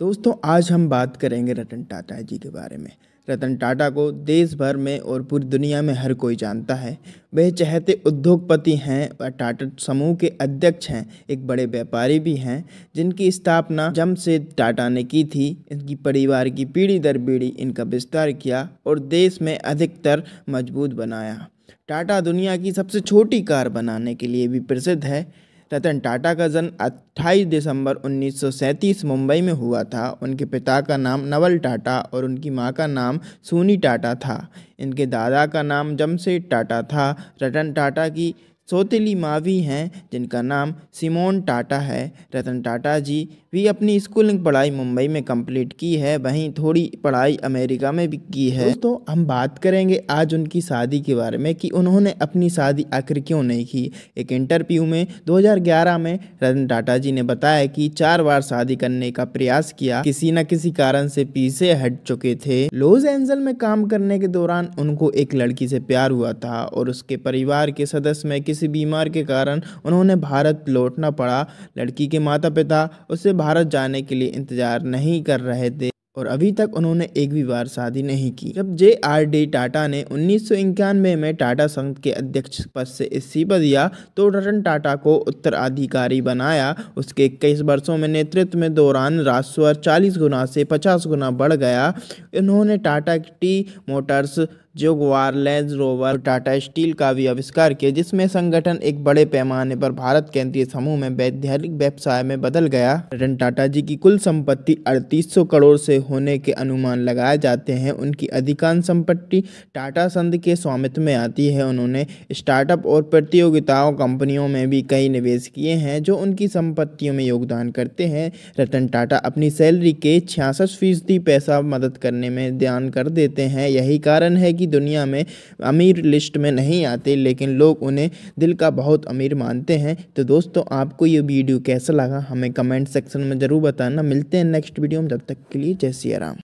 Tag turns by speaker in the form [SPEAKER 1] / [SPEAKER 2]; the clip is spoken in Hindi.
[SPEAKER 1] दोस्तों आज हम बात करेंगे रतन टाटा जी के बारे में रतन टाटा को देश भर में और पूरी दुनिया में हर कोई जानता है वह चहते उद्योगपति हैं और टाटा समूह के अध्यक्ष हैं एक बड़े व्यापारी भी हैं जिनकी स्थापना जमशेद टाटा ने की थी इनकी परिवार की पीढ़ी दर पीढ़ी इनका विस्तार किया और देश में अधिकतर मजबूत बनाया टाटा दुनिया की सबसे छोटी कार बनाने के लिए भी प्रसिद्ध है रतन टाटा का जन्म 28 दिसंबर 1937 मुंबई में हुआ था उनके पिता का नाम नवल टाटा और उनकी माँ का नाम सोनी टाटा था इनके दादा का नाम जमशेद टाटा था रतन टाटा की सोतीली माँ भी हैं जिनका नाम सिमोन टाटा है रतन टाटा जी भी अपनी स्कूलिंग पढ़ाई मुंबई में कंप्लीट की है वहीं थोड़ी पढ़ाई अमेरिका में भी की है तो हम बात करेंगे आज उनकी शादी के बारे में कि उन्होंने अपनी शादी आखिर क्यों नहीं की एक इंटरव्यू में 2011 में रतन टाटा जी ने बताया कि चार बार शादी करने का प्रयास किया किसी न किसी कारण से पीछे हट चुके थे लॉस एंजल में काम करने के दौरान हम्म। उनको एक लड़की से प्यार हुआ था और उसके परिवार के सदस्य में किसी बीमार के कारण उन्होंने भारत लौटना पड़ा लड़की के माता पिता उसे भारत जाने के लिए इंतज़ार नहीं कर रहे थे और अभी तक उन्होंने एक भी बार शादी नहीं की जब जे आर डी टाटा ने उन्नीस में टाटा संघ के अध्यक्ष पद से इस्तीफा दिया तो रतन टाटा को उत्तराधिकारी बनाया उसके इक्कीस वर्षों में नेतृत्व में दौरान राजस्व चालीस गुना से पचास गुना बढ़ गया इन्होंने Tata tea motors Jaguar land rover Tata steel का भी आविष्कार किया जिसमें संगठन एक बड़े पैमाने पर भारत केंद्रीय समूह में वैधानिक व्यवसाय में बदल गया रतन टाटा जी की कुल संपत्ति अड़तीस करोड़ से होने के अनुमान लगाए जाते हैं उनकी अधिकांश संपत्ति टाटा संध के स्वामित्व में आती है उन्होंने स्टार्टअप और प्रतियोगिताओं कंपनियों में भी कई निवेश किए हैं जो उनकी संपत्तियों में योगदान करते हैं रतन टाटा अपनी सैलरी के छियासठ फीसदी पैसा मदद करने में ध्यान कर देते हैं यही कारण है कि दुनिया में अमीर लिस्ट में नहीं आते लेकिन लोग उन्हें दिल का बहुत अमीर मानते हैं तो दोस्तों आपको ये वीडियो कैसा लगा हमें कमेंट सेक्शन में ज़रूर बताना मिलते हैं नेक्स्ट वीडियो में तब तक के लिए जय सिया राम